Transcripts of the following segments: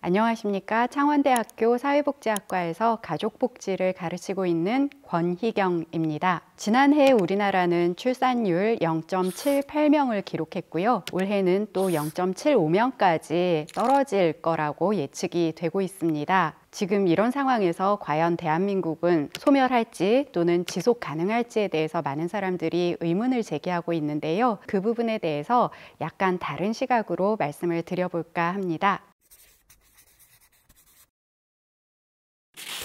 안녕하십니까. 창원대학교 사회복지학과에서 가족복지를 가르치고 있는 권희경입니다. 지난해 우리나라는 출산율 0.78명을 기록했고요. 올해는 또 0.75명까지 떨어질 거라고 예측이 되고 있습니다. 지금 이런 상황에서 과연 대한민국은 소멸할지 또는 지속 가능할지에 대해서 많은 사람들이 의문을 제기하고 있는데요. 그 부분에 대해서 약간 다른 시각으로 말씀을 드려볼까 합니다.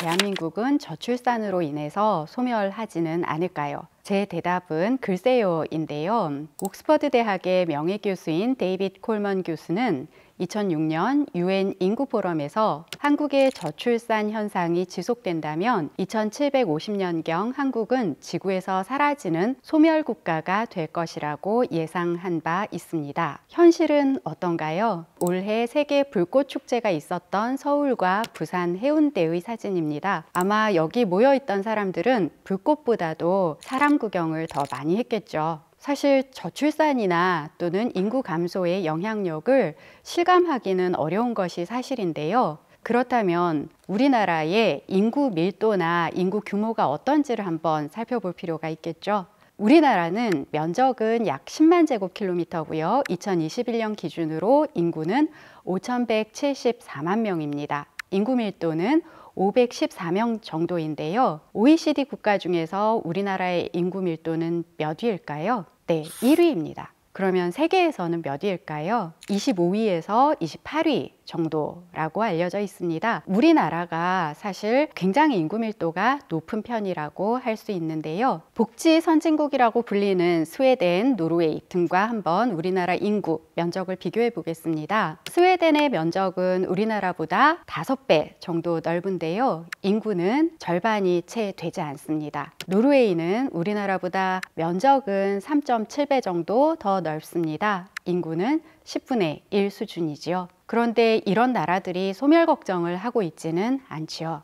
대한민국은 저출산으로 인해서 소멸하지는 않을까요? 제 대답은 글쎄요인데요. 옥스퍼드 대학의 명예교수인 데이빗 콜먼 교수는 2006년 유엔 인구 포럼에서 한국의 저출산 현상이 지속된다면 2750년경 한국은 지구에서 사라지는 소멸 국가가 될 것이라고 예상한 바 있습니다. 현실은 어떤가요? 올해 세계 불꽃 축제가 있었던 서울과 부산 해운대의 사진입니다. 아마 여기 모여 있던 사람들은 불꽃보다도 사람 구경을 더 많이 했겠죠. 사실 저출산이나 또는 인구 감소의 영향력을 실감하기는 어려운 것이 사실인데요. 그렇다면 우리나라의 인구 밀도나 인구 규모가 어떤지를 한번 살펴볼 필요가 있겠죠. 우리나라는 면적은 약 10만 제곱킬로미터고요. 2021년 기준으로 인구는 5,174만 명입니다. 인구 밀도는 514명 정도인데요. OECD 국가 중에서 우리나라의 인구 밀도는 몇 위일까요? 네, 1위입니다. 그러면 세계에서는 몇 위일까요? 25위에서 28위 정도라고 알려져 있습니다. 우리나라가 사실 굉장히 인구 밀도가 높은 편이라고 할 수 있는데요. 복지 선진국이라고 불리는 스웨덴, 노르웨이 등과 한번 우리나라 인구 면적을 비교해 보겠습니다. 스웨덴의 면적은 우리나라보다 5배 정도 넓은데요. 인구는 절반이 채 되지 않습니다. 노르웨이는 우리나라보다 면적은 3.7배 정도 더 넓습니다. 인구는 10분의 1 수준이지요. 그런데 이런 나라들이 소멸 걱정을 하고 있지는 않지요.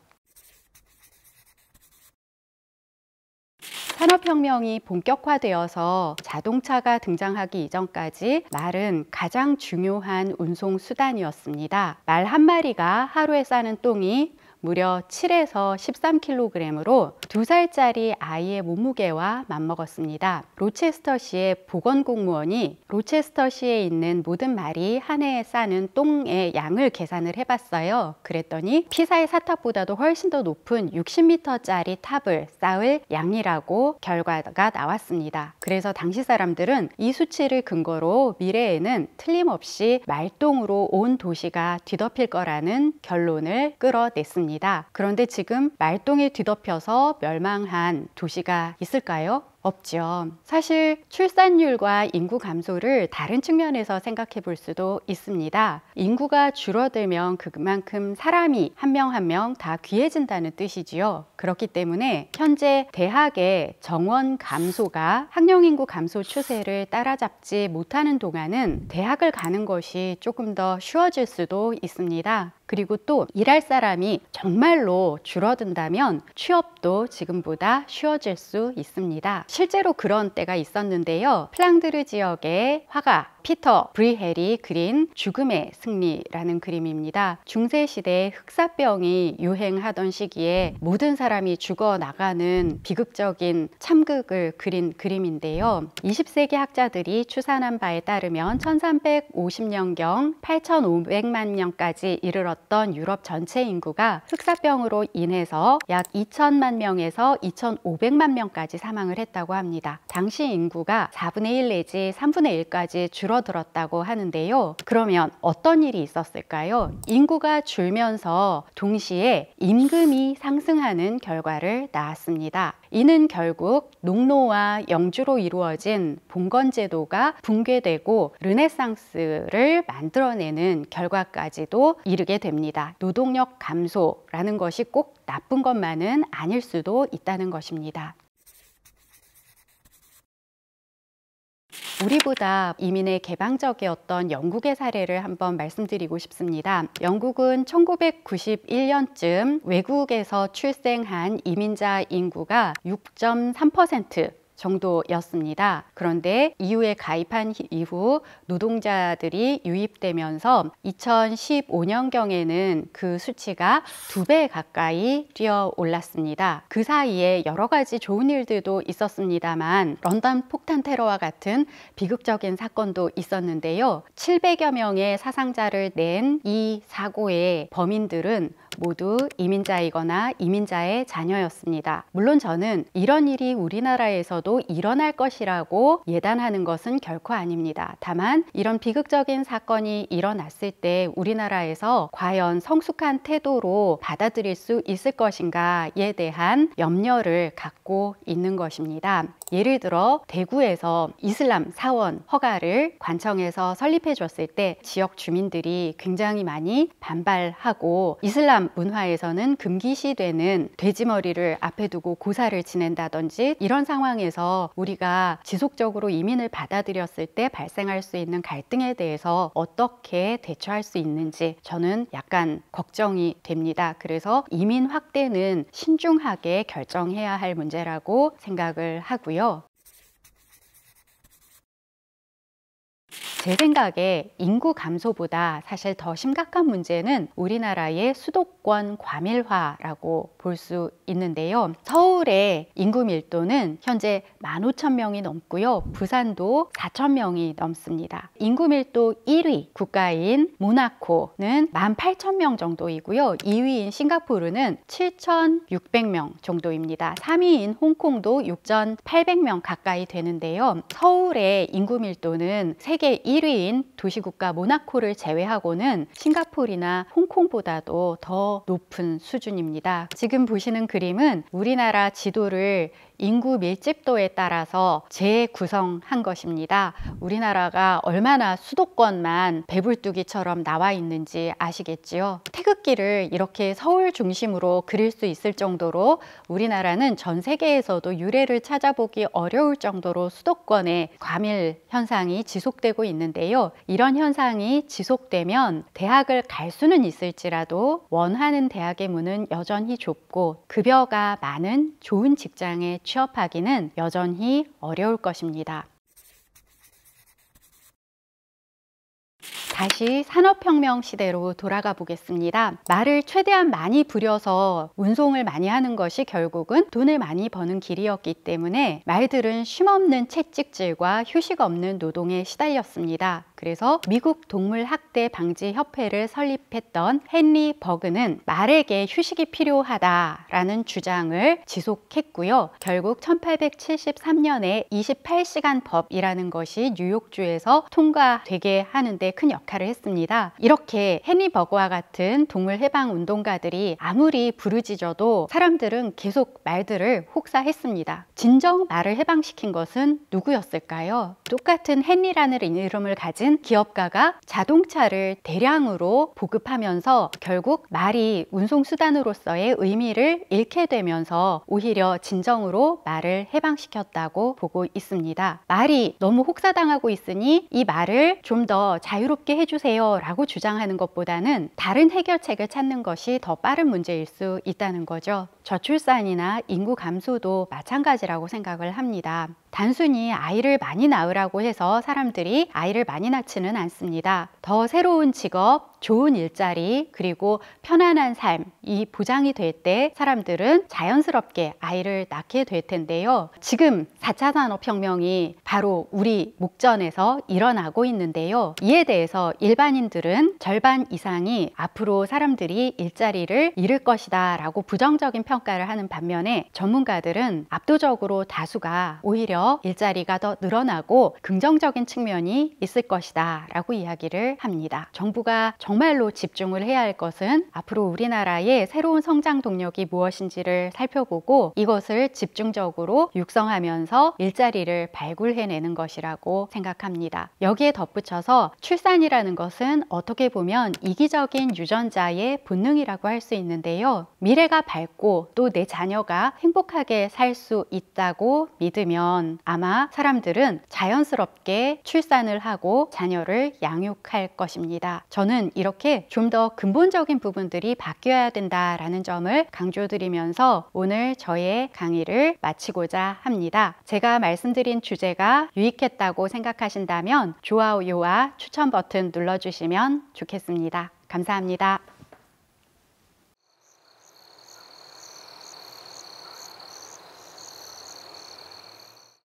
산업혁명이 본격화되어서 자동차가 등장하기 이전까지 말은 가장 중요한 운송수단이었습니다. 말 한 마리가 하루에 싸는 똥이 무려 7에서 13kg으로 두살짜리 아이의 몸무게와 맞먹었습니다. 로체스터시의 보건공무원이 로체스터시에 있는 모든 말이 한 해에 싸는 똥의 양을 계산을 해봤어요. 그랬더니 피사의 사탑보다도 훨씬 더 높은 60m짜리 탑을 쌓을 양이라고 결과가 나왔습니다. 그래서 당시 사람들은 이 수치를 근거로 미래에는 틀림없이 말똥으로 온 도시가 뒤덮일 거라는 결론을 끌어냈습니다. 있습니다. 그런데 지금 말똥에 뒤덮여서 멸망한 도시가 있을까요? 없죠 사실 출산율과 인구 감소를 다른 측면에서 생각해 볼 수도 있습니다. 인구가 줄어들면 그만큼 사람이 한 명 한 명 다 귀해진다는 뜻이지요. 그렇기 때문에 현재 대학의 정원 감소가 학령 인구 감소 추세를 따라잡지 못하는 동안은 대학을 가는 것이 조금 더 쉬워질 수도 있습니다. 그리고 또 일할 사람이 정말로 줄어든다면 취업도 지금보다 쉬워질 수 있습니다. 실제로 그런 때가 있었는데요. 플랑드르 지역의 화가 피터 브리헬이 그린 죽음의 승리라는 그림입니다. 중세시대 흑사병이 유행하던 시기에 모든 사람이 죽어나가는 비극적인 참극을 그린 그림인데요. 20세기 학자들이 추산한 바에 따르면 1350년경 8500만 년까지 이르렀던 유럽 전체 인구가 흑사병으로 인해서 약 2000만 명에서 2500만 명까지 사망을 했다 줄었다고 합니다. 당시 인구가 4분의 1 내지 3분의 1까지 줄어들었다고 하는데요. 그러면 어떤 일이 있었을까요? 인구가 줄면서 동시에 임금이 상승하는 결과를 낳았습니다. 이는 결국 농노와 영주로 이루어진 봉건제도가 붕괴되고 르네상스를 만들어내는 결과까지도 이르게 됩니다. 노동력 감소라는 것이 꼭 나쁜 것만은 아닐 수도 있다는 것입니다. 우리보다 이민의 개방적이었던 영국의 사례를 한번 말씀드리고 싶습니다. 영국은 1991년쯤 외국에서 출생한 이민자 인구가 6.3% 정도였습니다. 그런데 이후에 가입한 이후 노동자들이 유입되면서 2015년경에는 그 수치가 두 배 가까이 뛰어 올랐습니다. 그 사이에 여러 가지 좋은 일들도 있었습니다만 런던 폭탄 테러와 같은 비극적인 사건도 있었는데요. 700여 명의 사상자를 낸 이 사고의 범인들은 모두 이민자이거나 이민자의 자녀였습니다. 물론 저는 이런 일이 우리나라에서도 일어날 것이라고 예단하는 것은 결코 아닙니다. 다만 이런 비극적인 사건이 일어났을 때 우리나라에서 과연 성숙한 태도로 받아들일 수 있을 것인가에 대한 염려를 갖고 있는 것입니다. 예를 들어 대구에서 이슬람 사원 허가를 관청에서 설립해 줬을 때 지역 주민들이 굉장히 많이 반발하고 이슬람 문화에서는 금기시되는 돼지머리를 앞에 두고 고사를 지낸다든지 이런 상황에서 우리가 지속적으로 이민을 받아들였을 때 발생할 수 있는 갈등에 대해서 어떻게 대처할 수 있는지 저는 약간 걱정이 됩니다. 그래서 이민 확대는 신중하게 결정해야 할 문제라고 생각을 하고요. 제 생각에 인구 감소보다 사실 더 심각한 문제는 우리나라의 수도권 과밀화라고 볼 수 있는데요. 서울의 인구 밀도는 현재 15,000명이 넘고요. 부산도 4,000명이 넘습니다. 인구 밀도 1위 국가인 모나코는 18,000명 정도이고요. 2위인 싱가포르는 7,600명 정도입니다. 3위인 홍콩도 6,800명 가까이 되는데요. 서울의 인구 밀도는 세계 1위인 도시국가 모나코를 제외하고는 싱가폴이나 홍콩보다도 더 높은 수준입니다. 지금 보시는 그림은 우리나라 지도를 인구 밀집도에 따라서 재구성한 것입니다. 우리나라가 얼마나 수도권만 배불뚝이처럼 나와 있는지 아시겠지요? 태극기를 이렇게 서울 중심으로 그릴 수 있을 정도로 우리나라는 전 세계에서도 유래를 찾아보기 어려울 정도로 수도권의 과밀 현상이 지속되고 있는데요. 이런 현상이 지속되면 대학을 갈 수는 있을지라도 원하는 대학의 문은 여전히 좁고 급여가 많은 좋은 직장에 취업하기는 여전히 어려울 것입니다. 다시 산업혁명 시대로 돌아가 보겠습니다. 말을 최대한 많이 부려서 운송을 많이 하는 것이 결국은 돈을 많이 버는 길이었기 때문에 말들은 쉼없는 채찍질과 휴식 없는 노동에 시달렸습니다. 그래서 미국 동물학대 방지 협회를 설립했던 헨리 버그는 말에게 휴식이 필요하다라는 주장을 지속했고요. 결국 1873년에 28시간 법이라는 것이 뉴욕주에서 통과되게 하는데 큰 역할을 역할을 했습니다. 이렇게 헨리 버그와 같은 동물 해방 운동가들이 아무리 부르짖어도 사람들은 계속 말들을 혹사했습니다. 진정 말을 해방시킨 것은 누구였을까요? 똑같은 헨리라는 이름을 가진 기업가가 자동차를 대량으로 보급하면서 결국 말이 운송수단으로서의 의미를 잃게 되면서 오히려 진정으로 말을 해방시켰다고 보고 있습니다. 말이 너무 혹사당하고 있으니 이 말을 좀 더 자유롭게 해주세요 라고 주장하는 것보다는 다른 해결책을 찾는 것이 더 빠른 문제일 수 있다는 거죠. 저출산이나 인구 감소도 마찬가지라고 생각을 합니다. 단순히 아이를 많이 낳으라고 해서 사람들이 아이를 많이 낳지는 않습니다. 더 새로운 직업, 좋은 일자리 그리고 편안한 삶이 보장이 될 때 사람들은 자연스럽게 아이를 낳게 될 텐데요. 지금 4차 산업혁명이 바로 우리 목전에서 일어나고 있는데요. 이에 대해서 일반인들은 절반 이상이 앞으로 사람들이 일자리를 잃을 것이다 라고 부정적인 평가를 하는 반면에 전문가들은 압도적으로 다수가 오히려 일자리가 더 늘어나고 긍정적인 측면이 있을 것이다 라고 이야기를 합니다. 정부가 정말로 집중을 해야 할 것은 앞으로 우리나라의 새로운 성장 동력이 무엇인지를 살펴보고 이것을 집중적으로 육성하면서 일자리를 발굴해내는 것이라고 생각합니다. 여기에 덧붙여서 출산이라는 것은 어떻게 보면 이기적인 유전자의 본능이라고 할 수 있는데요. 미래가 밝고 또 내 자녀가 행복하게 살 수 있다고 믿으면 아마 사람들은 자연스럽게 출산을 하고 자녀를 양육할 것입니다. 저는 이렇게 좀 더 근본적인 부분들이 바뀌어야 된다라는 점을 강조드리면서 오늘 저의 강의를 마치고자 합니다. 제가 말씀드린 주제가 유익했다고 생각하신다면 좋아요와 추천 버튼 눌러주시면 좋겠습니다. 감사합니다.